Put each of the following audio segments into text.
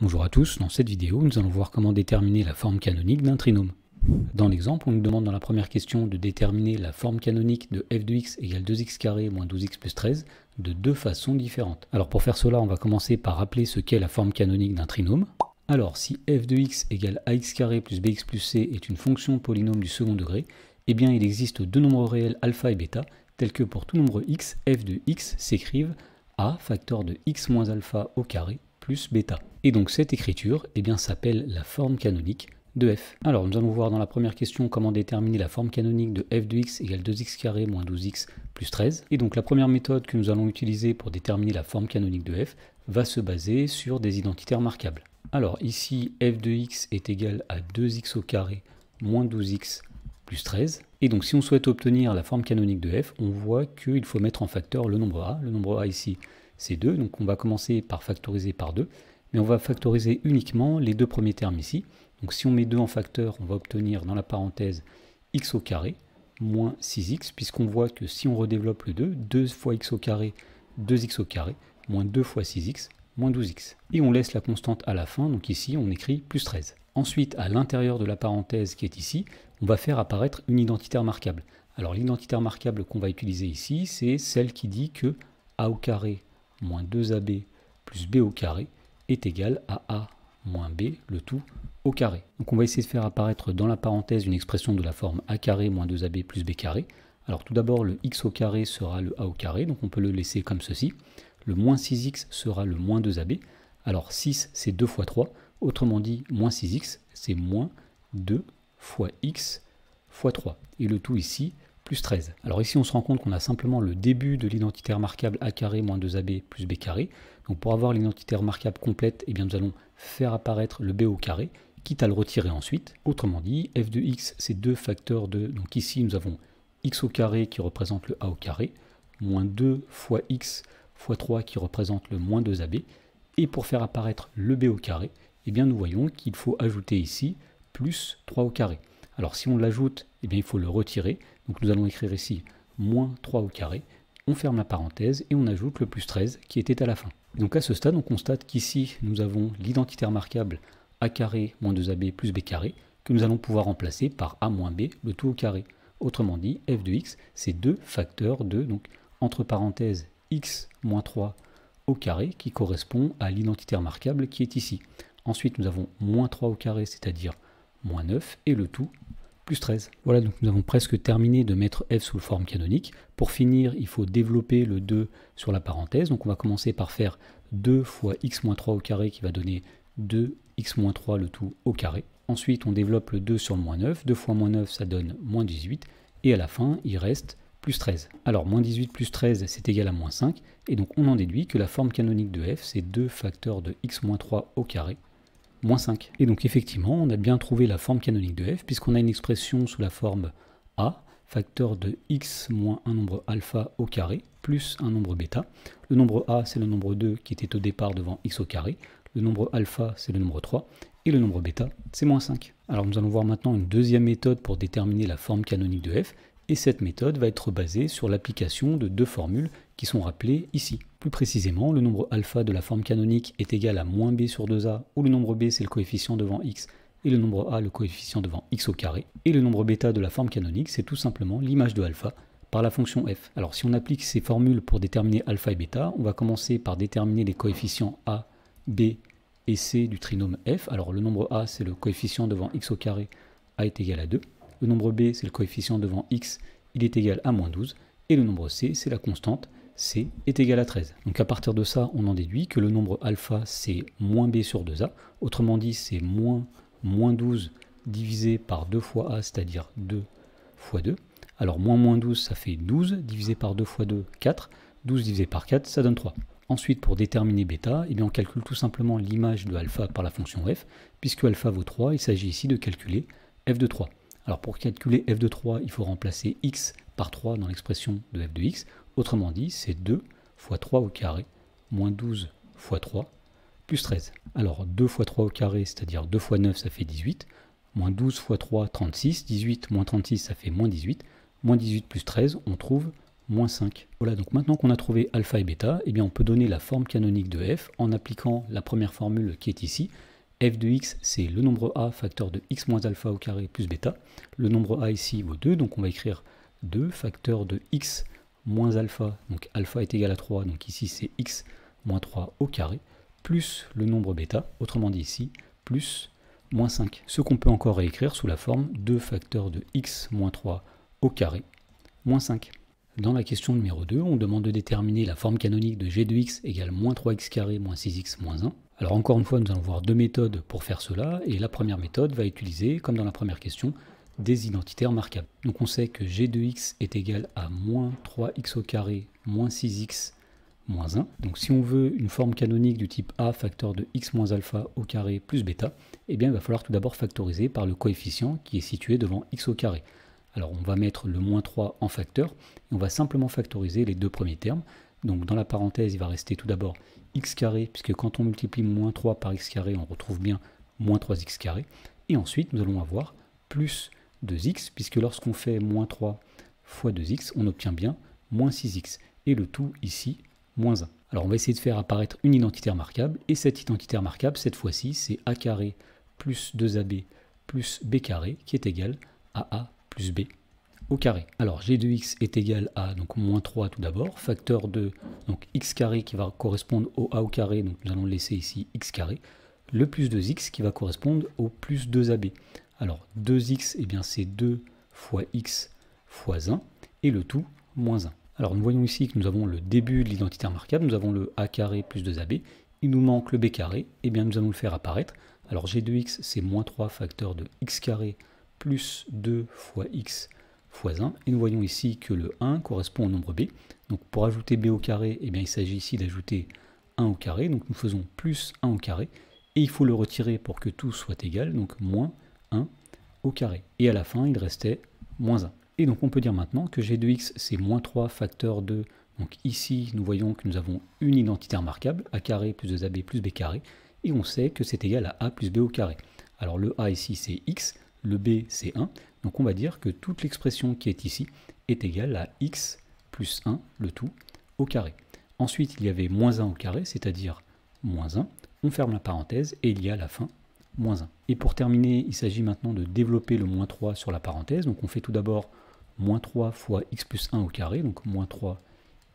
Bonjour à tous, dans cette vidéo, nous allons voir comment déterminer la forme canonique d'un trinôme. Dans l'exemple, on nous demande dans la première question de déterminer la forme canonique de f de x égale 2x carré moins 12x plus 13 de deux façons différentes. Alors pour faire cela, on va commencer par rappeler ce qu'est la forme canonique d'un trinôme. Alors si f de x égale ax carré plus bx plus c est une fonction polynôme du second degré, eh bien il existe deux nombres réels alpha et bêta, tels que pour tout nombre x, f de x s'écrivent a facteur de x moins alpha au carré plus bêta. Et donc cette écriture eh s'appelle la forme canonique de f. Alors nous allons voir dans la première question comment déterminer la forme canonique de f de x égale 2x carré moins 12x plus 13. Et donc la première méthode que nous allons utiliser pour déterminer la forme canonique de f va se baser sur des identités remarquables. Alors ici f de x est égal à 2x au carré moins 12x plus 13. Et donc si on souhaite obtenir la forme canonique de f, on voit qu'il faut mettre en facteur le nombre a. Le nombre a ici c'est 2, donc on va commencer par factoriser par 2 mais on va factoriser uniquement les deux premiers termes ici. Donc si on met 2 en facteur, on va obtenir dans la parenthèse x au carré moins 6x, puisqu'on voit que si on redéveloppe le 2, 2 fois x au carré, 2x au carré, moins 2 fois 6x, moins 12x. Et on laisse la constante à la fin, donc ici on écrit plus 13. Ensuite, à l'intérieur de la parenthèse qui est ici, on va faire apparaître une identité remarquable. Alors l'identité remarquable qu'on va utiliser ici, c'est celle qui dit que a au carré moins 2ab plus b au carré est égal à a moins b, le tout au carré. Donc on va essayer de faire apparaître dans la parenthèse une expression de la forme a carré moins 2ab plus b carré. Alors tout d'abord le x au carré sera le a au carré, donc on peut le laisser comme ceci. Le moins 6x sera le moins 2ab. Alors 6 c'est 2 fois 3, autrement dit moins 6x c'est moins 2 fois x fois 3. Et le tout ici 13. Alors ici, on se rend compte qu'on a simplement le début de l'identité remarquable A carré moins 2AB plus B carré. Donc pour avoir l'identité remarquable complète, eh bien nous allons faire apparaître le B au carré, quitte à le retirer ensuite. Autrement dit, f de x, c'est deux facteurs de... Donc ici, nous avons x au carré qui représente le A au carré, moins 2 fois x fois 3 qui représente le moins 2AB. Et pour faire apparaître le B au carré, eh bien nous voyons qu'il faut ajouter ici plus 3 au carré. Alors si on l'ajoute, eh bien, il faut le retirer. Donc nous allons écrire ici moins 3 au carré. On ferme la parenthèse et on ajoute le plus 13 qui était à la fin. donc à ce stade, on constate qu'ici, nous avons l'identité remarquable a carré moins 2ab plus b carré que nous allons pouvoir remplacer par a moins b, le tout au carré. Autrement dit, f de x, c'est deux facteurs de, donc entre parenthèses, x moins 3 au carré qui correspond à l'identité remarquable qui est ici. Ensuite, nous avons moins 3 au carré, c'est-à-dire moins 9, et le tout, plus 13. Voilà, donc nous avons presque terminé de mettre f sous forme canonique. Pour finir, il faut développer le 2 sur la parenthèse. Donc on va commencer par faire 2 fois x moins 3 au carré qui va donner 2x moins 3 le tout au carré. Ensuite, on développe le 2 sur le moins 9. 2 fois moins 9, ça donne moins 18. Et à la fin, il reste plus 13. Alors, moins 18 plus 13, c'est égal à moins 5. Et donc, on en déduit que la forme canonique de f, c'est 2 facteurs de x moins 3 au carré. 5. Et donc effectivement, on a bien trouvé la forme canonique de f, puisqu'on a une expression sous la forme a, facteur de x moins un nombre alpha au carré, plus un nombre bêta. Le nombre a, c'est le nombre 2 qui était au départ devant x au carré. Le nombre alpha, c'est le nombre 3. Et le nombre bêta, c'est moins 5. Alors nous allons voir maintenant une deuxième méthode pour déterminer la forme canonique de f. Et cette méthode va être basée sur l'application de deux formules qui sont rappelées ici. Plus précisément, le nombre alpha de la forme canonique est égal à moins b sur 2a, où le nombre b c'est le coefficient devant x, et le nombre a le coefficient devant x au carré. Et le nombre bêta de la forme canonique, c'est tout simplement l'image de alpha par la fonction f. Alors si on applique ces formules pour déterminer alpha et bêta, on va commencer par déterminer les coefficients a, b et c du trinôme f. Alors le nombre a, c'est le coefficient devant x au carré, a est égal à 2. Le nombre b, c'est le coefficient devant x, il est égal à moins 12. Et le nombre c, c'est la constante, C est égal à 13. Donc à partir de ça, on en déduit que le nombre alpha, c'est moins B sur 2A. Autrement dit, c'est moins, moins 12 divisé par 2 fois A, c'est-à-dire 2 fois 2. Alors moins moins 12, ça fait 12, divisé par 2 fois 2, 4. 12 divisé par 4, ça donne 3. Ensuite, pour déterminer bêta, eh on calcule tout simplement l'image de alpha par la fonction f. Puisque alpha vaut 3, il s'agit ici de calculer f de 3. Alors pour calculer f de 3, il faut remplacer x par 3 dans l'expression de f de x. Autrement dit, c'est 2 fois 3 au carré, moins 12 fois 3, plus 13. Alors 2 fois 3 au carré, c'est-à-dire 2 fois 9, ça fait 18. Moins 12 fois 3, 36. 18 moins 36, ça fait moins 18. Moins 18 plus 13, on trouve moins 5. Voilà, donc maintenant qu'on a trouvé alpha et bêta, eh bien on peut donner la forme canonique de f en appliquant la première formule qui est ici. f de x, c'est le nombre a facteur de x moins alpha au carré plus bêta. Le nombre a ici vaut 2, donc on va écrire 2 facteur de x moins alpha, donc alpha est égal à 3, donc ici c'est x moins 3 au carré, plus le nombre bêta, autrement dit ici, plus moins 5. Ce qu'on peut encore réécrire sous la forme 2 facteurs de x moins 3 au carré, moins 5. Dans la question numéro 2, on demande de déterminer la forme canonique de g de x égale moins 3x carré moins 6x moins 1. Alors encore une fois, nous allons voir deux méthodes pour faire cela, et la première méthode va utiliser, comme dans la première question, des identités remarquables. Donc on sait que g de x est égal à moins 3x au carré moins 6x moins 1. Donc si on veut une forme canonique du type a facteur de x moins alpha au carré plus bêta, eh bien il va falloir tout d'abord factoriser par le coefficient qui est situé devant x au carré. Alors on va mettre le moins 3 en facteur, et on va simplement factoriser les deux premiers termes. Donc dans la parenthèse, il va rester tout d'abord x carré, puisque quand on multiplie moins 3 par x carré, on retrouve bien moins 3x carré. Et ensuite, nous allons avoir plus 2x, puisque lorsqu'on fait moins 3 fois 2x, on obtient bien moins 6x. Et le tout ici, moins 1. Alors on va essayer de faire apparaître une identité remarquable, et cette identité remarquable, cette fois-ci, c'est a carré plus 2ab plus b carré, qui est égal à a plus b au carré. Alors g 2 x est égal à donc moins 3 tout d'abord, facteur de donc x qui va correspondre au a au carré, donc nous allons laisser ici x carré, le plus 2x qui va correspondre au plus 2ab. Alors 2x, et eh bien c'est 2 fois x fois 1, et le tout, moins 1. Alors nous voyons ici que nous avons le début de l'identité remarquable, nous avons le a carré plus 2ab, il nous manque le b carré, et eh bien nous allons le faire apparaître. Alors g2x c'est moins 3 facteurs de x carré plus 2 fois x fois 1, et nous voyons ici que le 1 correspond au nombre b. Donc pour ajouter b au carré, eh bien il s'agit ici d'ajouter 1 au carré, donc nous faisons plus 1 au carré, et il faut le retirer pour que tout soit égal, donc moins 1 au carré. Et à la fin, il restait moins 1. Et donc on peut dire maintenant que g de x, c'est moins 3 facteur 2. Donc ici, nous voyons que nous avons une identité remarquable, a carré plus 2ab plus b carré, et on sait que c'est égal à a plus b au carré. Alors le a ici, c'est x, le b, c'est 1, donc on va dire que toute l'expression qui est ici est égale à x plus 1, le tout, au carré. Ensuite, il y avait moins 1 au carré, c'est-à-dire moins 1, on ferme la parenthèse, et il y a la fin 1. Et pour terminer, il s'agit maintenant de développer le moins 3 sur la parenthèse. Donc on fait tout d'abord moins 3 fois x plus 1 au carré, donc moins 3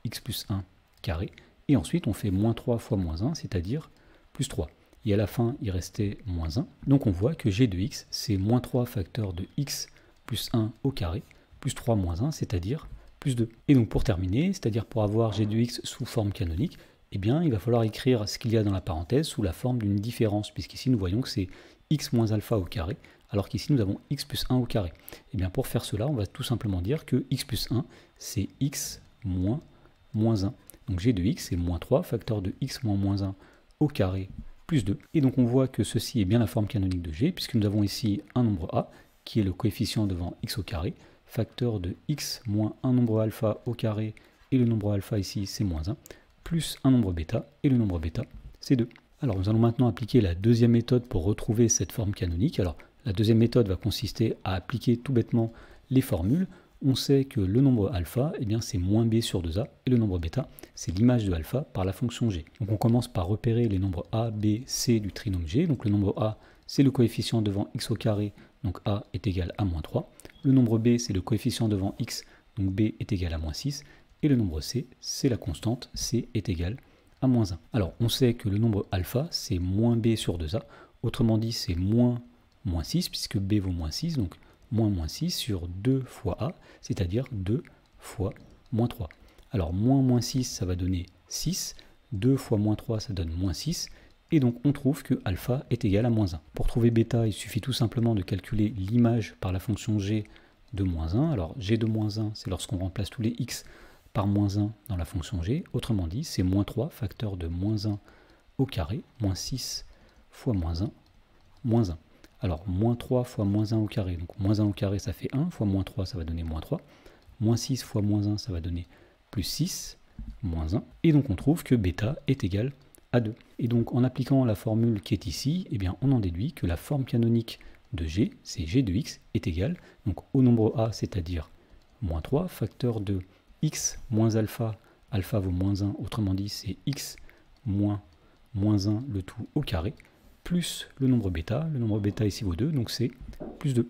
x plus 1 carré. Et ensuite, on fait moins 3 fois moins 1, c'est-à-dire plus 3. Et à la fin, il restait moins 1. Donc on voit que g de x, c'est moins 3 facteur de x plus 1 au carré, plus 3 moins 1, c'est-à-dire plus 2. Et donc pour terminer, c'est-à-dire pour avoir g de x sous forme canonique, eh bien, il va falloir écrire ce qu'il y a dans la parenthèse sous la forme d'une différence, puisqu'ici nous voyons que c'est x moins alpha au carré, alors qu'ici nous avons x plus 1 au carré. Et eh bien pour faire cela, on va tout simplement dire que x plus 1, c'est x moins moins 1. Donc g de x, c'est moins 3, facteur de x moins moins 1 au carré plus 2. Et donc on voit que ceci est bien la forme canonique de g, puisque nous avons ici un nombre a, qui est le coefficient devant x au carré, facteur de x moins un nombre alpha au carré, et le nombre alpha ici, c'est moins 1 plus un nombre bêta, et le nombre bêta, c'est 2. Alors nous allons maintenant appliquer la deuxième méthode pour retrouver cette forme canonique. Alors la deuxième méthode va consister à appliquer tout bêtement les formules. On sait que le nombre alpha, eh bien c'est moins b sur 2a, et le nombre bêta, c'est l'image de alpha par la fonction g. Donc on commence par repérer les nombres a, b, c du trinôme g. Donc le nombre a, c'est le coefficient devant x au carré, donc a est égal à moins 3. Le nombre b, c'est le coefficient devant x, donc b est égal à moins 6. Et le nombre C, c'est la constante, C est égal à moins 1. Alors on sait que le nombre alpha, c'est moins B sur 2A. Autrement dit, c'est moins moins 6, puisque B vaut moins 6, donc moins moins 6 sur 2 fois A, c'est-à-dire 2 fois moins 3. Alors moins moins 6, ça va donner 6. 2 fois moins 3, ça donne moins 6. Et donc on trouve que alpha est égal à moins 1. Pour trouver bêta, il suffit tout simplement de calculer l'image par la fonction g de moins 1. Alors g de moins 1, c'est lorsqu'on remplace tous les x par moins 1 dans la fonction g. Autrement dit, c'est moins 3 facteur de moins 1 au carré, moins 6 fois moins 1, moins 1. Alors, moins 3 fois moins 1 au carré, donc moins 1 au carré, ça fait 1, fois moins 3, ça va donner moins 3. Moins 6 fois moins 1, ça va donner plus 6, moins 1. Et donc, on trouve que bêta est égal à 2. Et donc, en appliquant la formule qui est ici, eh bien, on en déduit que la forme canonique de g, c'est g de x, est égale, donc au nombre a, c'est-à-dire moins 3, facteur de x moins alpha, alpha vaut moins 1, autrement dit c'est x moins moins 1 le tout au carré, plus le nombre bêta, le nombre bêta ici vaut 2, donc c'est plus 2.